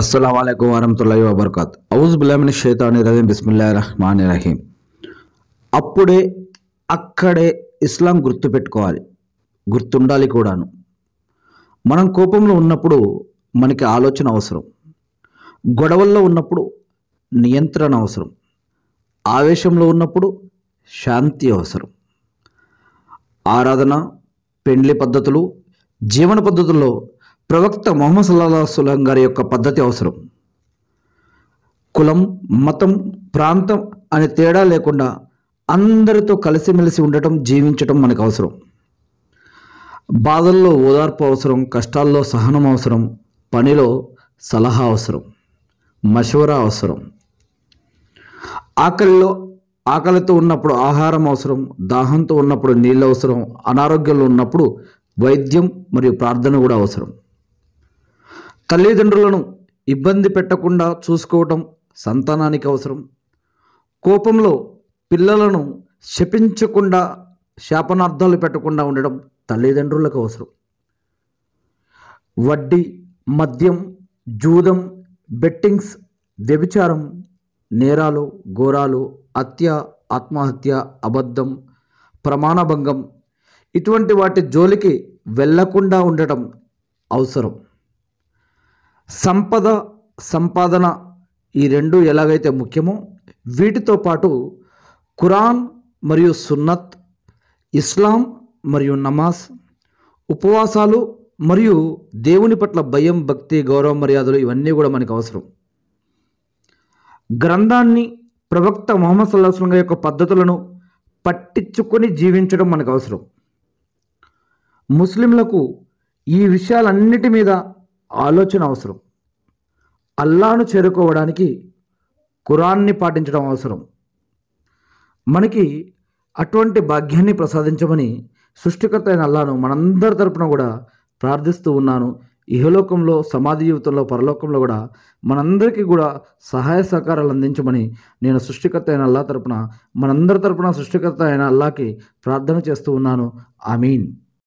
అస్సలం వరహతుల్లా వబర్కాత్ ఔజ్ బిలామిన్ షేతాని రహీం బిస్మిల్లా రహమాన్ రహీం అప్పుడే అక్కడే ఇస్లాం గుర్తు పెట్టుకోవాలి గుర్తుండాలి కూడాను మనం కోపంలో ఉన్నప్పుడు మనకి ఆలోచన అవసరం గొడవల్లో ఉన్నప్పుడు నియంత్రణ అవసరం ఆవేశంలో ఉన్నప్పుడు శాంతి అవసరం ఆరాధన పెండ్లి పద్ధతులు జీవన పద్ధతుల్లో ప్రవక్త మొహమ్మద్ సల్లా సులం గారి యొక్క పద్ధతి అవసరం కులం మతం ప్రాంతం అనే తేడా లేకుండా అందరితో కలిసిమెలిసి ఉండటం జీవించటం మనకు అవసరం బాధల్లో ఓదార్పు అవసరం కష్టాల్లో సహనం అవసరం పనిలో సలహా అవసరం మషవరా అవసరం ఆకలిలో ఆకలితో ఉన్నప్పుడు ఆహారం అవసరం దాహంతో ఉన్నప్పుడు నీళ్ళు అవసరం అనారోగ్యంలో ఉన్నప్పుడు వైద్యం మరియు ప్రార్థన కూడా అవసరం తల్లిదండ్రులను ఇబ్బంది పెట్టకుండా చూసుకోవటం సంతానానికి అవసరం కోపంలో పిల్లలను శపించకుండా శాపనార్థాలు పెట్టకుండా ఉండడం తల్లిదండ్రులకు అవసరం వడ్డీ మద్యం జూదం బెట్టింగ్స్ వ్యభిచారం నేరాలు ఘోరాలు హత్య ఆత్మహత్య అబద్ధం ప్రమాణభంగం ఇటువంటి వాటి జోలికి వెళ్లకుండా ఉండటం అవసరం సంపద సంపాదన ఈ రెండు ఎలాగైతే ముఖ్యమో వీటితో పాటు ఖురాన్ మరియు సున్నత్ ఇస్లాం మరియు నమాజ్ ఉపవాసాలు మరియు దేవుని పట్ల భయం భక్తి గౌరవ మర్యాదలు ఇవన్నీ కూడా మనకు అవసరం గ్రంథాన్ని ప్రవక్త మొహమ్మద్ సల్లాహం యొక్క పద్ధతులను పట్టించుకొని జీవించడం మనకు అవసరం ముస్లింలకు ఈ విషయాలన్నిటి మీద ఆలోచన అవసరం అల్లాను చేరుకోవడానికి కురాన్ని పాటించడం అవసరం మనకి అటువంటి భాగ్యాన్ని ప్రసాదించమని సృష్టికర్త అయిన అల్లాను మనందరి తరపున కూడా ప్రార్థిస్తూ ఉన్నాను ఇహలోకంలో సమాధి జీవితంలో పరలోకంలో కూడా మనందరికీ కూడా సహాయ సహకారాలు అందించమని నేను సృష్టికర్త అయిన అల్లా తరపున మనందరి తరపున సృష్టికర్త అయిన అల్లాకి ప్రార్థన చేస్తూ ఉన్నాను ఐ మీన్